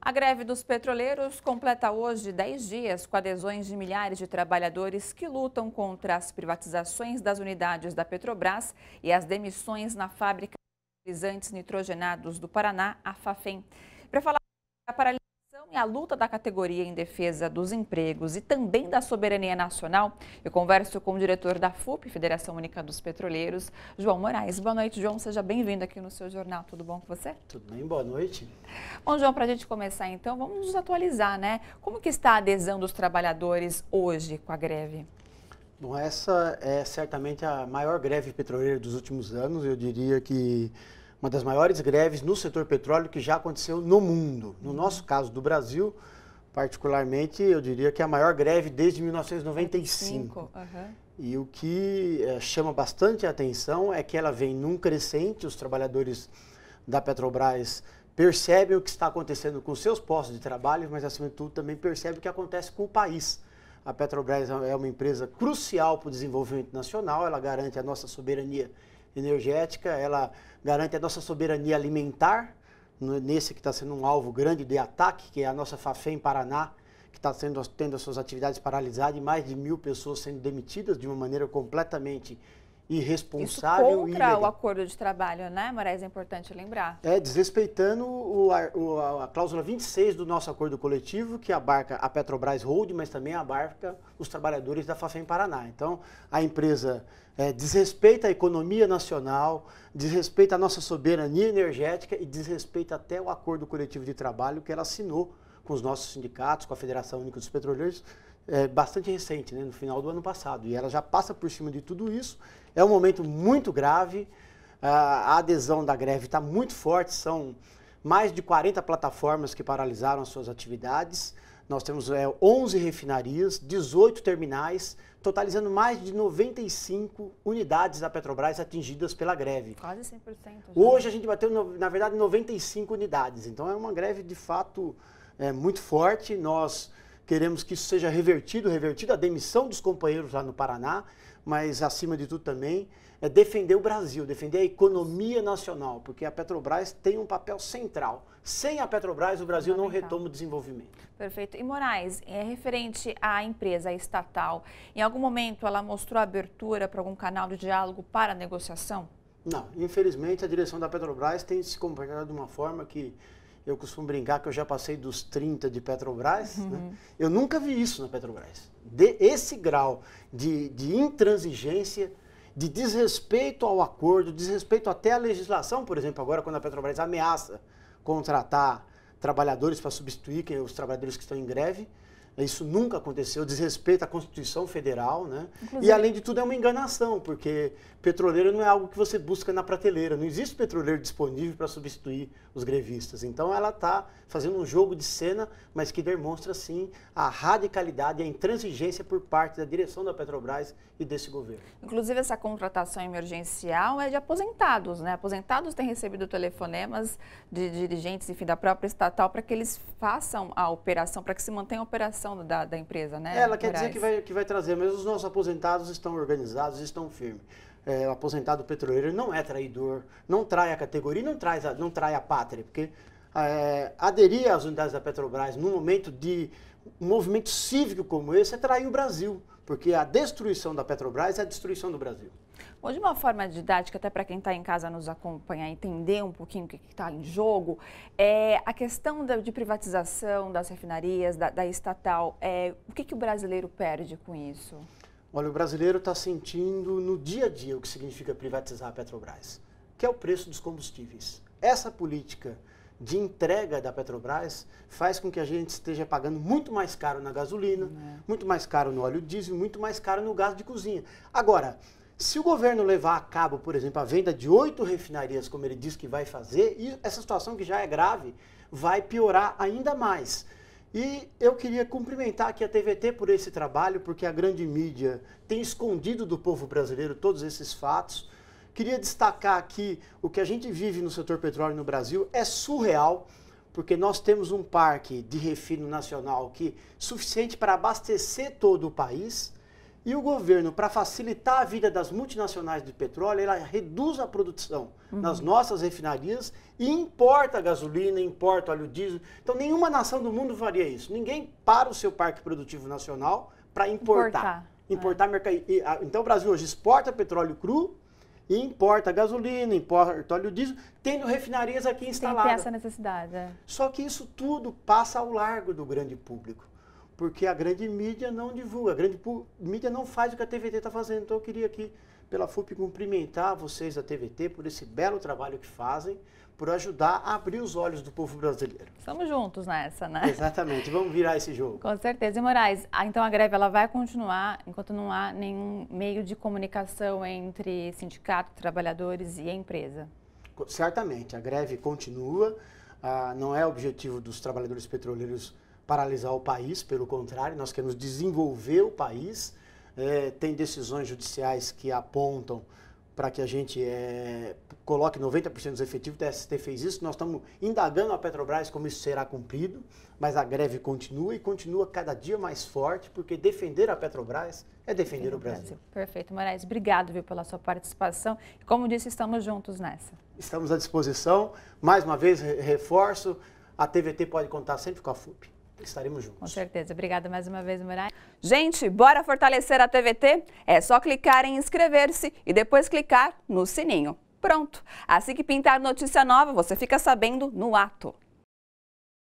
A greve dos petroleiros completa hoje 10 dias com adesões de milhares de trabalhadores que lutam contra as privatizações das unidades da Petrobras e as demissões na fábrica de fertilizantes nitrogenados do Paraná, a Fafem. Para falar a luta da categoria em defesa dos empregos e também da soberania nacional, eu converso com o diretor da FUP, Federação Única dos Petroleiros, João Moraes. Boa noite, João. Seja bem-vindo aqui no seu jornal. Tudo bom com você? Tudo bem, boa noite. Bom, João, para a gente começar então, vamos nos atualizar, né? Como que está a adesão dos trabalhadores hoje com a greve? Bom, essa é certamente a maior greve petroleira dos últimos anos. Eu diria que uma das maiores greves no setor petróleo que já aconteceu no mundo. No nosso caso, do Brasil, particularmente, eu diria que é a maior greve desde 1995. Uhum. E o que é, chama bastante atenção é que ela vem num crescente, os trabalhadores da Petrobras percebem o que está acontecendo com seus postos de trabalho, mas, acima de tudo, também percebem o que acontece com o país. A Petrobras é uma empresa crucial para o desenvolvimento nacional, ela garante a nossa soberania energética, ela garante a nossa soberania alimentar, nesse que está sendo um alvo grande de ataque, que é a nossa FAFEM Paraná, que está tendo as suas atividades paralisadas e mais de mil pessoas sendo demitidas de uma maneira completamente irresponsável Isso contra o acordo de trabalho, né, Moraes? É importante lembrar. É, desrespeitando o, o, a, a cláusula 26 do nosso acordo coletivo, que abarca a Petrobras Hold, mas também abarca os trabalhadores da Fafem Paraná. Então, a empresa é, desrespeita a economia nacional, desrespeita a nossa soberania energética e desrespeita até o acordo coletivo de trabalho que ela assinou com os nossos sindicatos, com a Federação Única dos Petroleiros, é, bastante recente, né, no final do ano passado. E ela já passa por cima de tudo isso. É um momento muito grave. A adesão da greve está muito forte. São mais de 40 plataformas que paralisaram as suas atividades. Nós temos é, 11 refinarias, 18 terminais, totalizando mais de 95 unidades da Petrobras atingidas pela greve. Quase 100%. Já. Hoje a gente bateu, na verdade, 95 unidades. Então é uma greve de fato é, muito forte. Nós queremos que isso seja revertido, revertido a demissão dos companheiros lá no Paraná, mas acima de tudo também é defender o Brasil, defender a economia nacional, porque a Petrobras tem um papel central. Sem a Petrobras, o Brasil não retoma o desenvolvimento. Perfeito. E Moraes, é referente à empresa estatal, em algum momento ela mostrou abertura para algum canal de diálogo para negociação? Não, infelizmente a direção da Petrobras tem se comportado de uma forma que eu costumo brincar que eu já passei dos 30 de Petrobras. Né? Uhum. Né? Eu nunca vi isso na Petrobras. De esse grau de, de intransigência, de desrespeito ao acordo, desrespeito até à legislação, por exemplo, agora quando a Petrobras ameaça contratar trabalhadores para substituir os trabalhadores que estão em greve, né, isso nunca aconteceu, desrespeita a Constituição Federal, né? Inclusive. E além de tudo é uma enganação, porque petroleiro não é algo que você busca na prateleira. Não existe petroleiro disponível para substituir os grevistas. Então ela está fazendo um jogo de cena, mas que demonstra sim a radicalidade e a intransigência por parte da direção da Petrobras e desse governo. Inclusive essa contratação emergencial é de aposentados, né? Aposentados têm recebido telefonemas de dirigentes, enfim, da própria estatal para que eles façam a operação, para que se mantenha a operação reconstrução da, da empresa, né? Ela quer Moraes? dizer que vai, que vai trazer, mas os nossos aposentados estão organizados, estão firmes. É, o aposentado petroleiro não é traidor, não trai a categoria, não, traz a, não trai a pátria, porque é, aderir às unidades da Petrobras num momento de um movimento cívico como esse é trair o Brasil. Porque a destruição da Petrobras é a destruição do Brasil. Bom, de uma forma didática, até para quem está em casa nos acompanhar, entender um pouquinho o que está em jogo, é, a questão da, de privatização das refinarias, da, da estatal, é, o que, que o brasileiro perde com isso? Olha, o brasileiro está sentindo no dia a dia o que significa privatizar a Petrobras, que é o preço dos combustíveis. Essa política de entrega da Petrobras faz com que a gente esteja pagando muito mais caro na gasolina, é. muito mais caro no óleo diesel, muito mais caro no gás de cozinha. Agora, se o governo levar a cabo, por exemplo, a venda de oito refinarias, como ele diz que vai fazer, e essa situação que já é grave vai piorar ainda mais. E eu queria cumprimentar aqui a TVT por esse trabalho, porque a grande mídia tem escondido do povo brasileiro todos esses fatos Queria destacar aqui o que a gente vive no setor petróleo no Brasil é surreal, porque nós temos um parque de refino nacional que suficiente para abastecer todo o país. E o governo, para facilitar a vida das multinacionais de petróleo, ela reduz a produção uhum. nas nossas refinarias e importa gasolina, importa óleo diesel. Então, nenhuma nação do mundo faria isso. Ninguém para o seu parque produtivo nacional para importar. Importar, importar é. mercadoria. Então, o Brasil hoje exporta petróleo cru, e importa gasolina, importa óleo diesel, tendo refinarias aqui instaladas. Tem que ter essa necessidade. É. Só que isso tudo passa ao largo do grande público, porque a grande mídia não divulga, a grande mídia não faz o que a TVT está fazendo. Então eu queria aqui pela FUP cumprimentar vocês da TVT por esse belo trabalho que fazem, por ajudar a abrir os olhos do povo brasileiro. Estamos juntos nessa, né? Exatamente, vamos virar esse jogo. Com certeza. E Moraes, então a greve ela vai continuar enquanto não há nenhum meio de comunicação entre sindicato, trabalhadores e a empresa? Certamente, a greve continua. Ah, não é objetivo dos trabalhadores petroleiros paralisar o país, pelo contrário, nós queremos desenvolver o país é, tem decisões judiciais que apontam para que a gente é, coloque 90% dos efetivos, o TST fez isso, nós estamos indagando a Petrobras como isso será cumprido, mas a greve continua e continua cada dia mais forte, porque defender a Petrobras é defender Sim, o Brasil. Brasil. Perfeito, Moraes, obrigado viu, pela sua participação. Como disse, estamos juntos nessa. Estamos à disposição, mais uma vez reforço, a TVT pode contar sempre com a FUP. Estaremos juntos. Com certeza. Obrigada mais uma vez, Murai. Gente, bora fortalecer a TVT? É só clicar em inscrever-se e depois clicar no sininho. Pronto! Assim que pintar notícia nova, você fica sabendo no ato.